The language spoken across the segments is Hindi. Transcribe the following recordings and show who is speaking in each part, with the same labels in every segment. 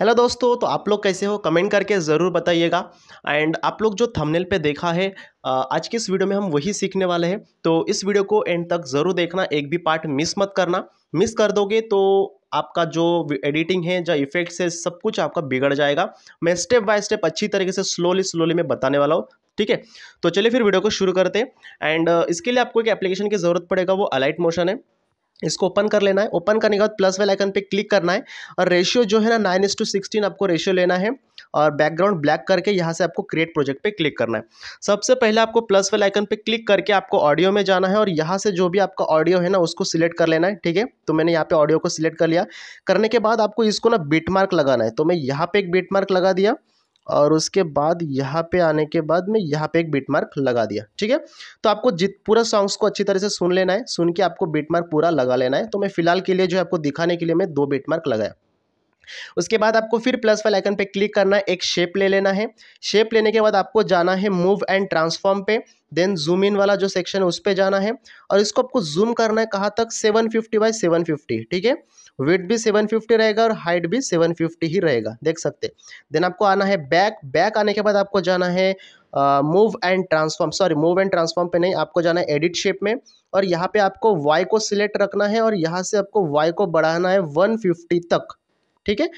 Speaker 1: हेलो दोस्तों तो आप लोग कैसे हो कमेंट करके ज़रूर बताइएगा एंड आप लोग जो थंबनेल पे देखा है आज की इस वीडियो में हम वही सीखने वाले हैं तो इस वीडियो को एंड तक ज़रूर देखना एक भी पार्ट मिस मत करना मिस कर दोगे तो आपका जो एडिटिंग है जो इफेक्ट्स है सब कुछ आपका बिगड़ जाएगा मैं स्टेप बाय स्टेप अच्छी तरीके से स्लोली स्लोली मैं बताने वाला हूँ ठीक है तो चलिए फिर वीडियो को शुरू करते हैं एंड इसके लिए आपको एक एप्लीकेशन की ज़रूरत पड़ेगा वो अलाइट मोशन है इसको ओपन कर लेना है ओपन करने के बाद प्लस वाले आइकन पे क्लिक करना है और रेशियो जो है ना नाइन एस टू सिक्सटीन आपको रेशियो लेना है और बैकग्राउंड ब्लैक करके यहाँ से आपको क्रिएट प्रोजेक्ट पे क्लिक करना है सबसे पहले आपको प्लस वाले आइकन पे क्लिक करके आपको ऑडियो में जाना है और यहाँ से जो भी आपका ऑडियो है ना उसको सिलेक्ट कर लेना है ठीक है तो मैंने यहाँ पर ऑडियो को सिलेक्ट कर लिया करने के बाद आपको इसको ना बीट मार्क लगाना है तो मैं यहाँ पे एक बीट मार्क लगा दिया और उसके बाद यहाँ पे आने के बाद मैं यहाँ पे एक बीट मार्क लगा दिया ठीक है तो आपको जित पूरा सॉन्ग्स को अच्छी तरह से सुन लेना है सुन के आपको बीट मार्क पूरा लगा लेना है तो मैं फिलहाल के लिए जो है आपको दिखाने के लिए मैं दो बीट मार्क लगाया उसके बाद आपको फिर प्लस वाले आइकन पे क्लिक करना है एक शेप ले लेना है शेप लेने के बाद आपको जाना है मूव एंड ट्रांसफॉर्म पे देन जूम इन वाला जो सेक्शन है उस पर जाना है और इसको आपको जूम करना है कहाँ तक 750 फिफ्टी बाई सेवन ठीक है वेट भी 750 रहेगा और हाइट भी 750 ही रहेगा देख सकते देन आपको आना है बैक बैक आने के बाद आपको जाना है move and transform sorry move and transform पे नहीं आपको जाना है एडिट शेप में और यहाँ पे आपको वाई को सिलेक्ट रखना है और यहाँ से आपको वाई को बढ़ाना है 150 तक ठीक है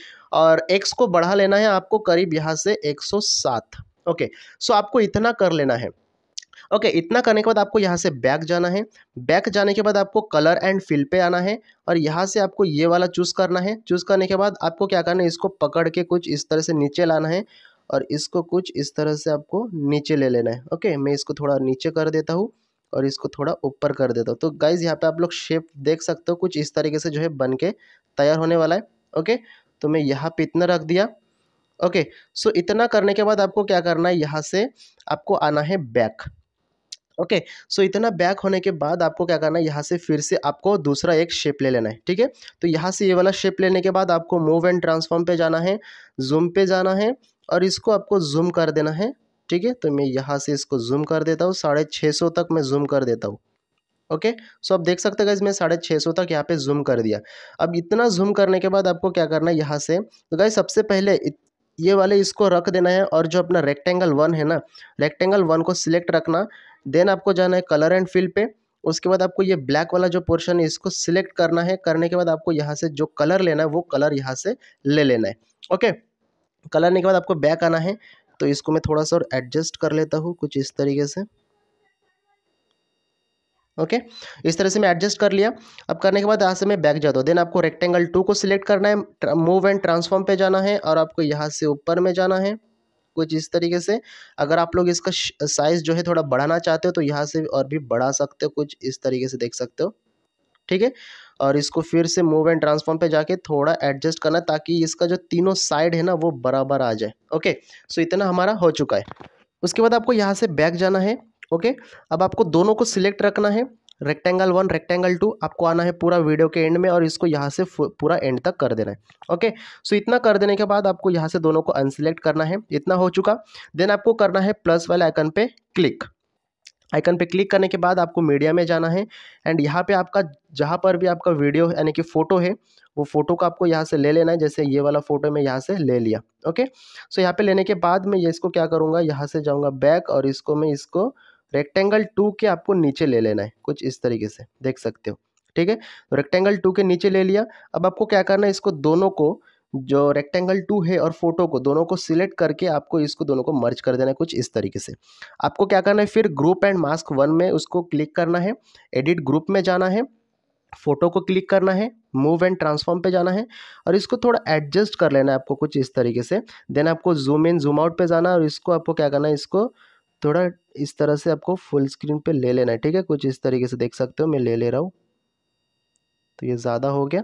Speaker 1: और एक्स को बढ़ा लेना है आपको करीब यहाँ से 107 ओके सो आपको इतना कर लेना है ओके okay, इतना करने के बाद आपको यहाँ से बैक जाना है बैक जाने के बाद आपको कलर एंड फिल पे आना है और यहाँ से आपको ये वाला चूज़ करना है चूज़ करने के बाद आपको क्या करना है इसको पकड़ के कुछ इस तरह से नीचे लाना है और इसको कुछ इस तरह से आपको नीचे ले लेना है ओके मैं इसको थोड़ा नीचे कर देता हूँ और इसको थोड़ा ऊपर कर देता हूँ तो गाइज़ यहाँ पे आप लोग शेप देख सकते हो कुछ इस तरीके से जो है बन के तैयार होने वाला है ओके तो मैं यहाँ पे इतना रख दिया ओके सो इतना करने के बाद आपको क्या करना है यहाँ से आपको आना है back okay okay, so so इतना बैक होने के बाद आपको क्या करना है यहाँ से फिर से आपको दूसरा एक शेप ले लेना है ठीक है तो यहाँ से ये वाला शेप लेने के बाद आपको मूव एंड ट्रांसफॉर्म पे जाना है जूम पे जाना है और इसको आपको जूम कर देना है ठीक है तो मैं यहाँ से इसको जूम कर देता हूँ साढ़े छः सौ तक मैं जूम कर देता हूँ ओके सो आप देख सकते गाइज इसमें साढ़े छः सौ तक यहाँ पे जूम कर दिया अब इतना जूम करने के बाद आपको क्या करना है यहाँ से तो गाइज सबसे पहले ये वाले इसको रख देना है और जो अपना रेक्टेंगल वन है ना रेक्टेंगल वन को सिलेक्ट रखना देन आपको जाना है कलर एंड फिल पे उसके बाद आपको ये ब्लैक वाला जो पोर्शन है इसको सिलेक्ट करना है करने के बाद आपको यहाँ से जो कलर लेना है वो कलर यहाँ से ले लेना है ओके कलर लेने के बाद आपको बैक आना है तो इसको मैं थोड़ा सा और एडजस्ट कर लेता हूँ कुछ इस तरीके से ओके okay? इस तरह से मैं एडजस्ट कर लिया अब करने के बाद यहाँ से मैं बैक जाता हूँ देन आपको रेक्टेंगल टू को सिलेक्ट करना है मूव एंड ट्रांसफॉर्म पे जाना है और आपको यहाँ से ऊपर में जाना है कुछ इस तरीके से अगर आप लोग इसका साइज़ जो है थोड़ा बढ़ाना चाहते हो तो यहाँ से और भी बढ़ा सकते हो कुछ इस तरीके से देख सकते हो ठीक है और इसको फिर से मूव एंड ट्रांसफॉर्म पे जाके थोड़ा एडजस्ट करना ताकि इसका जो तीनों साइड है ना वो बराबर आ जाए ओके सो इतना हमारा हो चुका है उसके बाद आपको यहाँ से बैक जाना है ओके अब आपको दोनों को सिलेक्ट रखना है रेक्टेंगल वन रेक्टेंगल टू आपको आना है पूरा वीडियो के एंड में और इसको यहाँ से पूरा एंड तक कर देना है ओके सो इतना कर देने के बाद आपको यहाँ से दोनों को अनसिलेक्ट करना है इतना हो चुका देन आपको करना है प्लस वाले आइकन पे क्लिक आइकन पे क्लिक करने के बाद आपको मीडिया में जाना है एंड यहाँ पे आपका जहाँ पर भी आपका वीडियो यानी कि फ़ोटो है वो फ़ोटो का आपको यहाँ से ले लेना है जैसे ये वाला फ़ोटो मैं यहाँ से ले लिया ओके सो यहाँ पे लेने के बाद मैं ये इसको क्या करूँगा यहाँ से जाऊँगा बैक और इसको मैं इसको रेक्टेंगल टू के आपको नीचे ले लेना है कुछ इस तरीके से देख सकते हो ठीक है तो रेक्टेंगल टू के नीचे ले लिया अब आपको क्या करना है इसको दोनों को जो रेक्टेंगल टू है और फोटो को दोनों को सिलेक्ट करके आपको इसको दोनों को मर्ज कर देना है कुछ इस तरीके से आपको क्या करना है फिर ग्रुप एंड मास्क वन में उसको क्लिक करना है एडिट ग्रुप में जाना है फ़ोटो को क्लिक करना है मूव एंड ट्रांसफॉर्म पे जाना है और इसको थोड़ा एडजस्ट कर लेना है आपको कुछ इस तरीके से देन आपको जूम इन जूम आउट पे जाना है और इसको आपको क्या करना है इसको थोड़ा इस तरह से आपको फुल स्क्रीन पे ले लेना है ठीक है कुछ इस तरीके से देख सकते हो मैं ले ले रहा हूँ तो ये ज़्यादा हो गया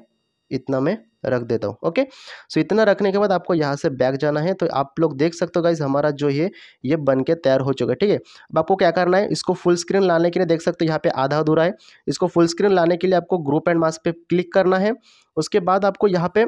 Speaker 1: इतना मैं रख देता हूँ ओके सो इतना रखने के बाद आपको यहाँ से बैक जाना है तो आप लोग देख सकते हो गाइज हमारा जो है ये बन के तैयार हो चुका है ठीक है अब आपको क्या करना है इसको फुल स्क्रीन लाने के लिए देख सकते हो यहाँ पे आधा अधूरा है इसको फुल स्क्रीन लाने के लिए आपको ग्रुप एंड मास पे क्लिक करना है उसके बाद आपको यहाँ पे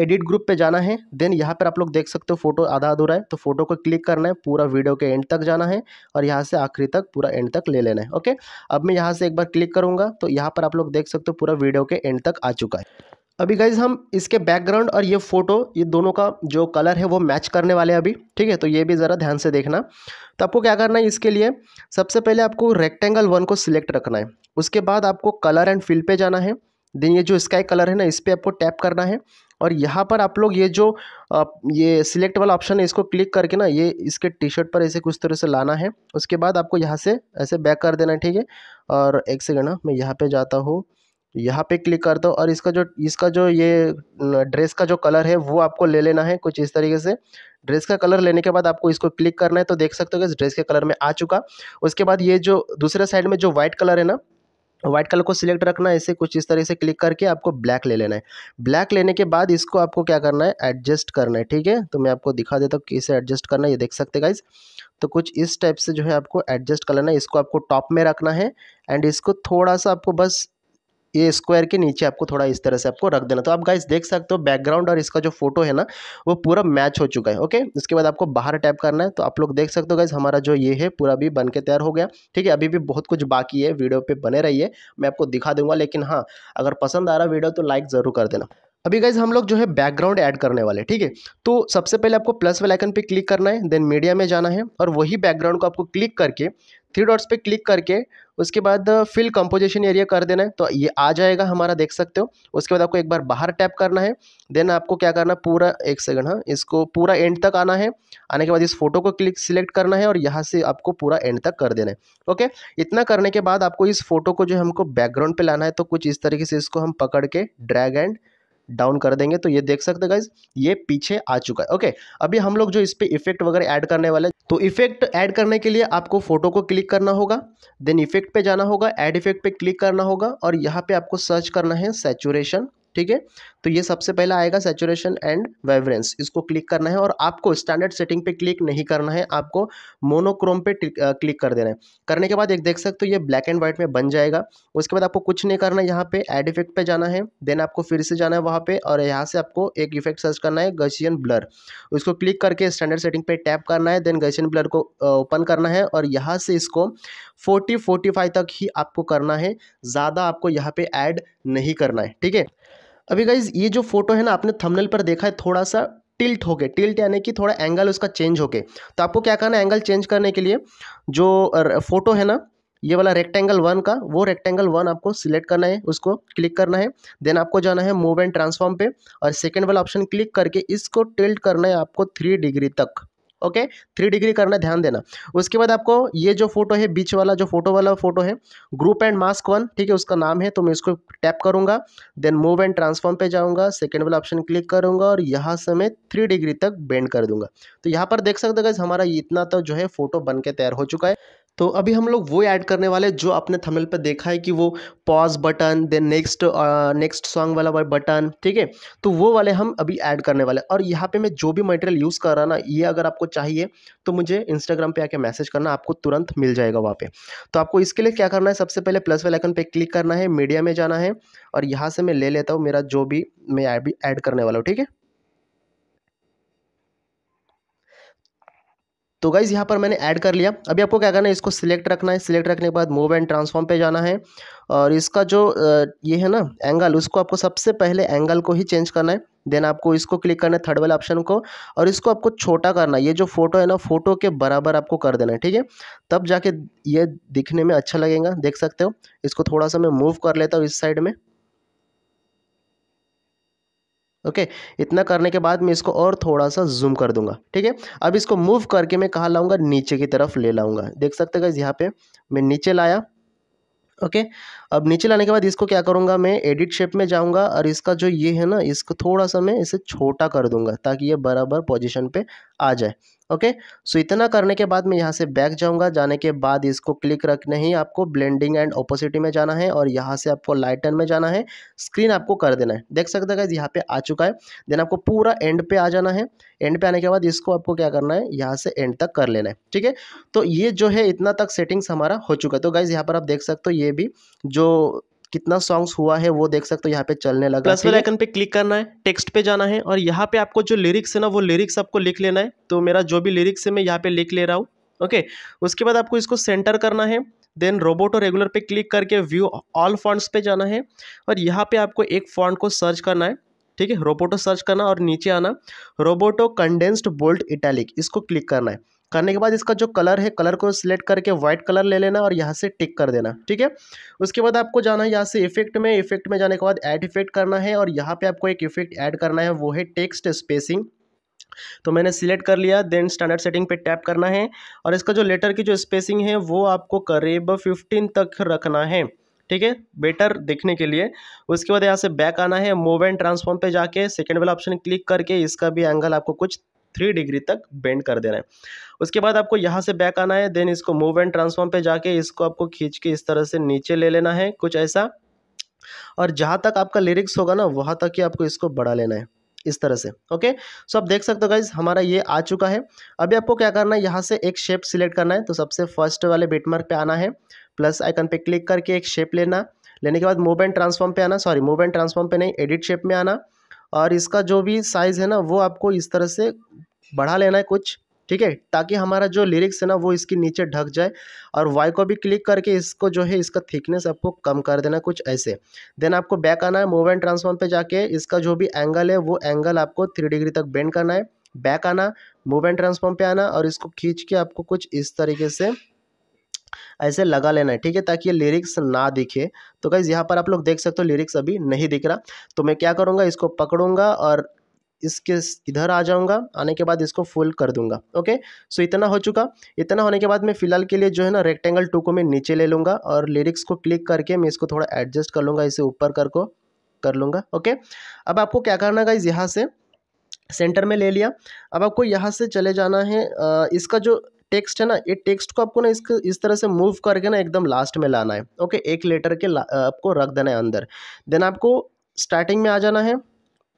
Speaker 1: एडिट ग्रुप पे जाना है देन यहाँ पर आप लोग देख सकते हो फोटो आधा अधूरा है तो फोटो को क्लिक करना है पूरा वीडियो के एंड तक जाना है और यहाँ से आखिरी तक पूरा एंड तक ले लेना है ओके अब मैं यहाँ से एक बार क्लिक करूँगा तो यहाँ पर आप लोग देख सकते हो पूरा वीडियो के एंड तक आ चुका है अभी गाइज हम इसके बैकग्राउंड और ये फ़ोटो ये दोनों का जो कलर है वो मैच करने वाले हैं अभी ठीक है तो ये भी ज़रा ध्यान से देखना तो आपको क्या करना है इसके लिए सबसे पहले आपको रेक्टेंगल वन को सिलेक्ट रखना है उसके बाद आपको कलर एंड फिल पे जाना है देन ये जो स्काई कलर है ना इस पर आपको टैप करना है और यहाँ पर आप लोग ये जो ये सिलेक्ट वाला ऑप्शन है इसको क्लिक करके ना ये इसके टी शर्ट पर ऐसे कुछ तरह से लाना है उसके बाद आपको यहाँ से ऐसे बैक कर देना है ठीक है और एक सेकेंड ना मैं यहाँ पे जाता हूँ यहाँ पे क्लिक करता हूँ और इसका जो इसका जो ये ड्रेस का जो कलर है वो आपको ले लेना है कुछ इस तरीके से ड्रेस का कलर लेने के बाद आपको इसको क्लिक करना है तो देख सकते हो कि इस ड्रेस के कलर में आ चुका उसके बाद ये जो दूसरे साइड में जो वाइट कलर है ना व्हाइट कलर को सिलेक्ट रखना है इसे कुछ इस तरह से क्लिक करके आपको ब्लैक ले लेना है ब्लैक लेने के बाद इसको आपको क्या करना है एडजस्ट करना है ठीक है तो मैं आपको दिखा देता हूँ किसे एडजस्ट करना है ये देख सकते गाइज तो कुछ इस टाइप से जो है आपको एडजस्ट कर लेना है इसको आपको टॉप में रखना है एंड इसको थोड़ा सा आपको बस ये स्क्वायर के नीचे आपको थोड़ा इस तरह से आपको रख देना तो आप गाइस देख सकते हो बैकग्राउंड और इसका जो फोटो है ना वो पूरा मैच हो चुका है ओके उसके बाद आपको बाहर टैप करना है तो आप लोग देख सकते हो गाइस हमारा जो ये है पूरा भी बन के तैयार हो गया ठीक है अभी भी बहुत कुछ बाकी है वीडियो पर बने रही मैं आपको दिखा दूंगा लेकिन हाँ अगर पसंद आ रहा वीडियो तो लाइक ज़रूर कर देना अभी गाइज हम लोग जो है बैकग्राउंड ऐड करने वाले ठीक है तो सबसे पहले आपको प्लस वाले आइकन पे क्लिक करना है देन मीडिया में जाना है और वही बैकग्राउंड को आपको क्लिक करके थ्री डॉट्स पे क्लिक करके उसके बाद फिल कंपोजिशन एरिया कर देना है तो ये आ जाएगा हमारा देख सकते हो उसके बाद आपको एक बार बाहर टैप करना है देन आपको क्या करना है पूरा एक सेकंड हाँ इसको पूरा एंड तक आना है आने के बाद इस फोटो को क्लिक सिलेक्ट करना है और यहाँ से आपको पूरा एंड तक कर देना है ओके इतना करने के बाद आपको इस फोटो को जो हमको बैकग्राउंड पर लाना है तो कुछ इस तरीके से इसको हम पकड़ के ड्रैग एंड डाउन कर देंगे तो ये देख सकते हैं गाइज ये पीछे आ चुका है ओके अभी हम लोग जो इस पर इफेक्ट वगैरह ऐड करने वाले तो इफेक्ट ऐड करने के लिए आपको फोटो को क्लिक करना होगा देन इफेक्ट पे जाना होगा ऐड इफेक्ट पे क्लिक करना होगा और यहाँ पे आपको सर्च करना है सेचुरेशन ठीक है तो ये सबसे पहला आएगा सेचुरेशन एंड वाइब्रेंस इसको क्लिक करना है और आपको स्टैंडर्ड सेटिंग पे क्लिक नहीं करना है आपको मोनोक्रोम पे क्लिक कर देना है करने के बाद एक देख सकते हो ये ब्लैक एंड व्हाइट में बन जाएगा उसके बाद आपको कुछ नहीं करना है यहाँ पे एड इफेक्ट पे जाना है देन आपको फिर से जाना है वहाँ पर और यहाँ से आपको एक इफेक्ट सर्च करना है गशियन ब्लर उसको क्लिक करके स्टैंडर्ड सेटिंग पे टैप करना है देन गशियन ब्लर को ओपन करना है और यहाँ से इसको फोर्टी फोर्टी फाइव तक ही आपको करना है ज़्यादा आपको यहाँ पे ऐड नहीं करना है ठीक है अभी गाइज ये जो फोटो है ना आपने थंबनेल पर देखा है थोड़ा सा टिल्ट हो गए टिल्ट यानी कि थोड़ा एंगल उसका चेंज हो गए तो आपको क्या करना है एंगल चेंज करने के लिए जो फोटो है ना ये वाला रेक्टेंगल वन का वो रेक्टेंगल वन आपको सिलेक्ट करना है उसको क्लिक करना है देन आपको जाना है मूव एंड ट्रांसफॉर्म पे और सेकेंड वाला ऑप्शन क्लिक करके इसको टिल्ट करना है आपको थ्री डिग्री तक ओके थ्री डिग्री करना ध्यान देना उसके बाद आपको ये जो फोटो है बीच वाला जो फोटो वाला फोटो है ग्रुप एंड मास्क वन ठीक है उसका नाम है तो मैं इसको टैप करूंगा देन मूव एंड ट्रांसफॉर्म पे जाऊंगा सेकेंड वाला ऑप्शन क्लिक करूंगा और यहाँ से मैं थ्री डिग्री तक बेंड कर दूंगा तो यहाँ पर देख सकते हो हमारा इतना तो जो है फोटो बन के तैयार हो चुका है तो अभी हम लोग वो ऐड करने वाले जो आपने थंबनेल पे देखा है कि वो pause button then next next song वाला बटन ठीक है तो वो वाले हम अभी ऐड करने वाले और यहाँ पे मैं जो भी मटेरियल यूज़ कर रहा ना ये अगर आपको चाहिए तो मुझे इंस्टाग्राम पे आके मैसेज करना आपको तुरंत मिल जाएगा वहाँ पे तो आपको इसके लिए क्या करना है सबसे पहले प्लस वाले आइकन पे क्लिक करना है मीडिया में जाना है और यहाँ से मैं ले लेता हूँ मेरा जो भी मैं ऐड करने वाला हूँ ठीक है तो गाइज़ यहाँ पर मैंने ऐड कर लिया अभी आपको क्या करना है इसको सिलेक्ट रखना है सिलेक्ट रखने के बाद मूव एंड ट्रांसफॉर्म पे जाना है और इसका जो ये है ना एंगल उसको आपको सबसे पहले एंगल को ही चेंज करना है देन आपको इसको क्लिक करना है थर्ड वाले ऑप्शन को और इसको आपको छोटा करना है ये जो फोटो है ना फोटो के बराबर आपको कर देना है ठीक है तब जाके ये दिखने में अच्छा लगेगा देख सकते हो इसको थोड़ा सा मैं मूव कर लेता हूँ इस साइड में ओके इतना करने के बाद मैं इसको और थोड़ा सा जूम कर दूंगा ठीक है अब इसको मूव करके मैं कहाँ लाऊंगा नीचे की तरफ ले लाऊंगा देख सकते हैं यहाँ पे मैं नीचे लाया ओके okay? अब नीचे लाने के बाद इसको क्या करूंगा मैं एडिट शेप में जाऊंगा और इसका जो ये है ना इसको थोड़ा सा मैं इसे छोटा कर दूंगा ताकि ये बराबर पोजिशन पे आ जाए ओके सो इतना करने के बाद मैं यहाँ से बैक जाऊँगा जाने के बाद इसको क्लिक रखने ही आपको ब्लेंडिंग एंड ऑपोसिटी में जाना है और यहाँ से आपको लाइटन में जाना है स्क्रीन आपको कर देना है देख सकते हैं यहाँ पे आ चुका है देन आपको पूरा एंड पे आ जाना है एंड पे आने के बाद इसको आपको क्या करना है यहाँ से एंड तक कर लेना है ठीक है तो ये जो है इतना तक सेटिंग्स हमारा हो चुका है तो गाइज़ यहाँ पर आप देख सकते हो ये भी जो कितना सॉन्ग्स हुआ है वो देख सकते हो यहाँ पे चलने लगा प्लस वाले आइकन पे क्लिक करना है टेक्स्ट पे जाना है और यहाँ पे आपको जो लिरिक्स है ना वो लिरिक्स आपको लिख लेना है तो मेरा जो भी लिरिक्स है मैं यहाँ पे लिख ले रहा हूँ ओके उसके बाद आपको इसको सेंटर करना है देन रोबोट और रेगुलर पे क्लिक करके व्यू ऑल फॉन्ट्स पे जाना है और यहाँ पे आपको एक फॉन्ट को सर्च करना है ठीक है रोबोटो सर्च करना और नीचे आना रोबोटो कंडेंस्ड बोल्ट इटैलिक इसको क्लिक करना है करने के बाद इसका जो कलर है कलर को सिलेक्ट करके व्हाइट कलर ले लेना और यहाँ से टिक कर देना ठीक है उसके बाद आपको जाना है यहाँ से इफेक्ट में इफेक्ट में जाने के बाद ऐड इफेक्ट करना है और यहाँ पे आपको एक इफेक्ट ऐड करना है वो है टेक्स्ट स्पेसिंग तो मैंने सिलेक्ट कर लिया देन स्टैंडर्ड सेटिंग पे टैप करना है और इसका जो लेटर की जो स्पेसिंग है वो आपको करीब फिफ्टीन तक रखना है ठीक है बेटर देखने के लिए उसके बाद यहाँ से बैक आना है मूव एंड ट्रांसफॉर्म पे जाके सेकेंड वाला ऑप्शन क्लिक करके इसका भी एंगल आपको कुछ थ्री डिग्री तक बेंड कर देना है उसके बाद आपको यहाँ से बैक आना है देन इसको मूव एंड ट्रांसफॉर्म पर जाके इसको आपको खींच के इस तरह से नीचे ले लेना है कुछ ऐसा और जहाँ तक आपका लिरिक्स होगा ना वहाँ तक ही आपको इसको बढ़ा लेना है इस तरह से ओके सो आप देख सकते हो गाइज हमारा ये आ चुका है अभी आपको क्या करना है यहाँ से एक शेप सिलेक्ट करना है तो सबसे फर्स्ट वाले बिटमार्क पे आना है प्लस आइकन पे क्लिक करके एक शेप लेना लेने के बाद मूव एंड ट्रांसफॉर्म पे आना सॉरी मूव एंड ट्रांसफॉर्म पे नहीं एडिट शेप में आना और इसका जो भी साइज़ है ना वो आपको इस तरह से बढ़ा लेना है कुछ ठीक है ताकि हमारा जो लिरिक्स है ना वो इसके नीचे ढक जाए और वाई को भी क्लिक करके इसको जो है इसका थिकनेस आपको कम कर देना कुछ ऐसे देन आपको बैक आना है मूव एंड ट्रांसफॉर्म पे जाके इसका जो भी एंगल है वो एंगल आपको थ्री डिग्री तक बेंड करना है बैक आना मूव एंड ट्रांसफॉर्म पे आना और इसको खींच के आपको कुछ इस तरीके से ऐसे लगा लेना है ठीक है ताकि ये लिरिक्स ना दिखे तो गाइज़ यहाँ पर आप लोग देख सकते हो लिरिक्स अभी नहीं दिख रहा तो मैं क्या करूँगा इसको पकड़ूंगा और इसके इधर आ जाऊँगा आने के बाद इसको फुल कर दूंगा ओके सो इतना हो चुका इतना होने के बाद मैं फ़िलहाल के लिए जो है ना रेक्टेंगल टू को मैं नीचे ले लूँगा और लिरिक्स को क्लिक करके मैं इसको थोड़ा एडजस्ट कर लूँगा इसे ऊपर कर को कर लूँगा ओके अब आपको क्या करना का इस यहाँ से सेंटर में ले लिया अब आपको यहाँ से चले जाना है इसका जो टेक्स्ट है ना ये टेक्स्ट को आपको ना इस इस तरह से मूव करके ना एकदम लास्ट में लाना है ओके एक लेटर के आपको रख देना है अंदर देन आपको स्टार्टिंग में आ जाना है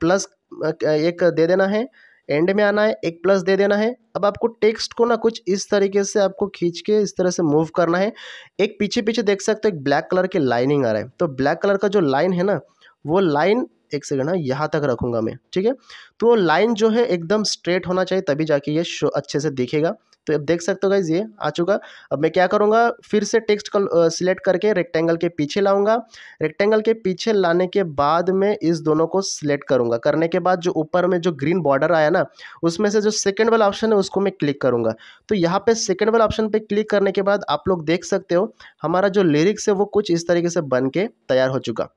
Speaker 1: प्लस एक दे देना है एंड में आना है एक प्लस दे देना है अब आपको टेक्स्ट को ना कुछ इस तरीके से आपको खींच के इस तरह से मूव करना है एक पीछे पीछे देख सकते हो एक ब्लैक कलर की लाइनिंग आ रहा है तो ब्लैक कलर का जो लाइन है ना वो लाइन एक सेकेंड ना हाँ, यहाँ तक रखूँगा मैं ठीक है तो लाइन जो है एकदम स्ट्रेट होना चाहिए तभी जाके ये शो अच्छे से दिखेगा तो अब देख सकते हो गाइज ये आ चुका अब मैं क्या करूँगा फिर से टेक्स्ट कल सिलेक्ट करके रेक्टेंगल के पीछे लाऊंगा रेक्टेंगल के पीछे लाने के बाद में इस दोनों को सिलेक्ट करूंगा करने के बाद जो ऊपर में जो ग्रीन बॉर्डर आया ना उसमें से जो सेकेंड वाला ऑप्शन है उसको मैं क्लिक करूंगा तो यहाँ पे सेकेंड वाला ऑप्शन पर क्लिक करने के बाद आप लोग देख सकते हो हमारा जो लिरिक्स है वो कुछ इस तरीके से बन के तैयार हो चुका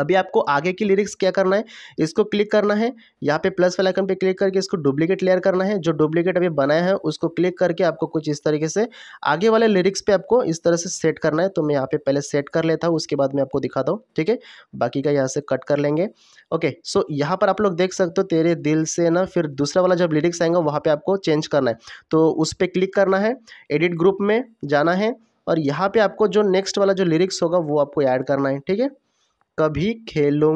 Speaker 1: अभी आपको आगे की लिरिक्स क्या करना है इसको क्लिक करना है यहाँ पे प्लस वाले आइकन पे क्लिक करके इसको डुप्लीकेट लेयर करना है जो डुप्लीकेट अभी बनाया है उसको क्लिक करके आपको कुछ इस तरीके से आगे वाले लिरिक्स पे आपको इस तरह से सेट करना है तो मैं यहाँ पे पहले सेट कर लेता हूँ उसके बाद मैं आपको दिखाता हूँ ठीक है बाकी का यहाँ से कट कर लेंगे ओके सो यहाँ पर आप लोग देख सकते हो तेरे दिल से ना फिर दूसरा वाला जब लिरिक्स आएंगे वहाँ पर आपको चेंज करना है तो उस पर क्लिक करना है एडिट ग्रुप में जाना है और यहाँ पर आपको जो नेक्स्ट वाला जो लिरिक्स होगा वो आपको ऐड करना है ठीक है कभी खेलूँ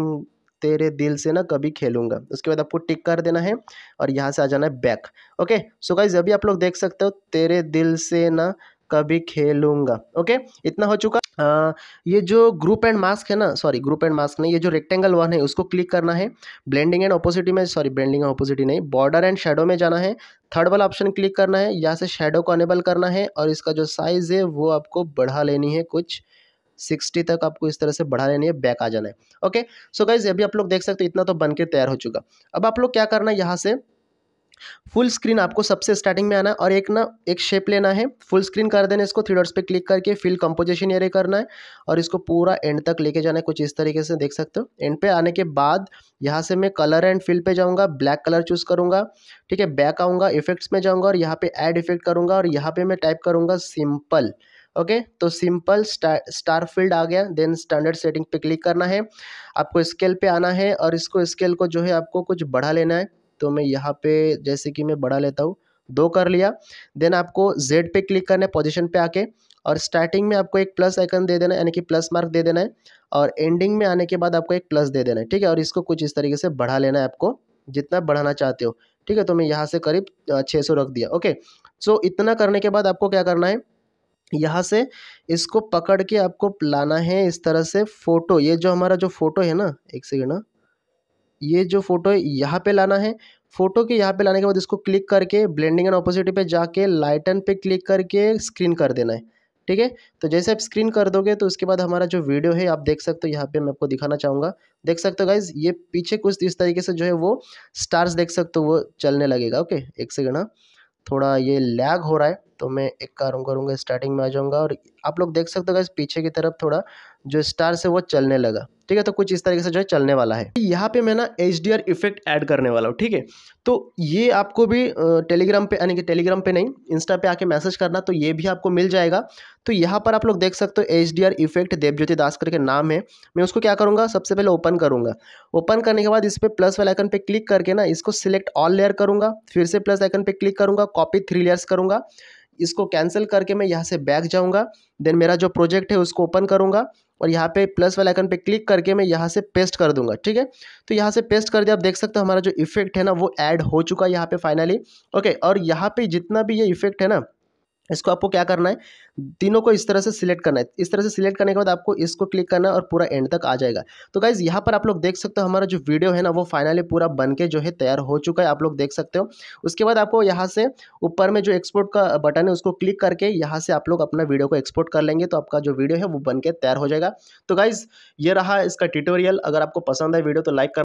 Speaker 1: तेरे दिल से ना कभी खेलूंगा उसके बाद आपको टिक कर देना है और यहाँ से आ जाना है बैक ओके सो गाइज अभी आप लोग देख सकते हो तेरे दिल से ना कभी खेलूंगा ओके इतना हो चुका आ, ये जो ग्रुप एंड मास्क है ना सॉरी ग्रुप एंड मास्क नहीं ये जो रेक्टेंगल वन है उसको क्लिक करना है ब्लेंडिंग एंड ऑपोजिटी में सॉरी ब्लेंडिंग एंड ऑपोजिटी नहीं बॉर्डर एंड शेडो में जाना है थर्ड वाला ऑप्शन क्लिक करना है यहाँ से शेडो को अनेबल करना है और इसका जो साइज़ है वो आपको बढ़ा लेनी है कुछ सिक्सटी तक आपको इस तरह से बढ़ा लेनी है बैक आ जाना है ओके सो गाइज अभी आप लोग देख सकते हो इतना तो बन के तैयार हो चुका अब आप लोग क्या करना है यहाँ से फुल स्क्रीन आपको सबसे स्टार्टिंग में आना है और एक ना एक शेप लेना है फुल स्क्रीन कर देना इसको थ्री डॉट्स पे क्लिक करके फिल कंपोजिशन एरे करना है और इसको पूरा एंड तक लेके जाना है कुछ इस तरीके से देख सकते हो एंड पे आने के बाद यहाँ से मैं कलर एंड फिल पे जाऊँगा ब्लैक कलर चूज़ करूँगा ठीक है बैक आऊँगा इफेक्ट्स में जाऊँगा और यहाँ पे एड इफेक्ट करूँगा और यहाँ पर मैं टाइप करूँगा सिंपल ओके तो सिंपल स्टार फील्ड आ गया देन स्टैंडर्ड सेटिंग पे क्लिक करना है आपको स्केल पे आना है और इसको स्केल को जो है आपको कुछ बढ़ा लेना है तो मैं यहाँ पे जैसे कि मैं बढ़ा लेता हूँ दो कर लिया देन आपको जेड पे क्लिक करना है पोजिशन पे आके और स्टार्टिंग में आपको एक प्लस आइकन दे देना है यानी कि प्लस मार्क दे देना है और एंडिंग में आने के बाद आपको एक प्लस दे देना है ठीक है और इसको कुछ इस तरीके से बढ़ा लेना है आपको जितना बढ़ाना चाहते हो ठीक है तो मैं यहाँ से करीब छः सौ रख दिया ओके सो इतना करने के बाद आपको क्या करना है यहाँ से इसको पकड़ के आपको लाना है इस तरह से फ़ोटो ये जो हमारा जो फ़ोटो है ना एक सेकेंड ना ये जो फ़ोटो है यहाँ पे लाना है फ़ोटो के यहाँ पे लाने के बाद इसको क्लिक करके ब्लेंडिंग एंड ऑपोजिटी पे जाके लाइटन पे क्लिक करके स्क्रीन कर देना है ठीक है तो जैसे आप स्क्रीन कर दोगे तो उसके बाद हमारा जो वीडियो है आप देख सकते हो यहाँ पे मैं आपको दिखाना चाहूँगा देख सकते हो गाइज ये पीछे कुछ इस तरीके से जो है वो स्टार्स देख सकते हो वो चलने लगेगा ओके एक सेकेंड हाँ थोड़ा ये लैग हो रहा है तो मैं एक काम करूँगा स्टार्टिंग में आ जाऊँगा और आप लोग देख सकते हो इस पीछे की तरफ थोड़ा जो स्टार से वो चलने लगा ठीक है तो कुछ इस तरीके से जो है चलने वाला है यहाँ पे मैं ना H D R effect add करने वाला हूँ ठीक है तो ये आपको भी टेलीग्राम पे यानी कि टेलीग्राम पे नहीं इंस्टा पे आके मैसेज करना तो ये भी आपको मिल जाएगा तो यहाँ पर आप लोग देख सकते हो H D R effect Debjyoti Das करके नाम है मैं उसको क्या करूँगा सबसे पहले ओपन करूँगा ओपन करने के बाद इस पर प्लस वाले आइकन पर क्लिक करके ना इसको सिलेक्ट ऑल लेयर करूँगा फिर से प्लस आइकन पर क्लिक करूँगा कॉपी थ्री लेयर्स करूँगा इसको कैंसिल करके मैं यहाँ से बैक जाऊँगा देन मेरा जो प्रोजेक्ट है उसको ओपन करूँगा और यहाँ पे प्लस वाले आइकन पे क्लिक करके मैं यहाँ से पेस्ट कर दूंगा ठीक है तो यहाँ से पेस्ट कर दिया आप देख सकते हो हमारा जो इफेक्ट है ना वो ऐड हो चुका है यहाँ पे फाइनली ओके और यहाँ पे जितना भी ये इफेक्ट है ना इसको आपको क्या करना है तीनों को इस तरह से सिलेक्ट करना है इस तरह से सिलेक्ट करने के बाद आपको इसको क्लिक करना है और पूरा एंड तक आ जाएगा तो गाइज़ यहाँ पर आप लोग देख सकते हो हमारा जो वीडियो है ना वो फाइनली पूरा बन के जो है तैयार हो चुका है आप लोग देख सकते हो उसके बाद आपको यहाँ से ऊपर में जो एक्सपोर्ट का बटन है उसको क्लिक करके यहाँ से आप लोग अपना वीडियो को एक्सपोर्ट कर लेंगे तो आपका जो वीडियो है वो बन के तैयार हो जाएगा तो गाइज़ ये रहा इसका ट्यूटोरियल अगर आपको पसंद है वीडियो तो लाइक कर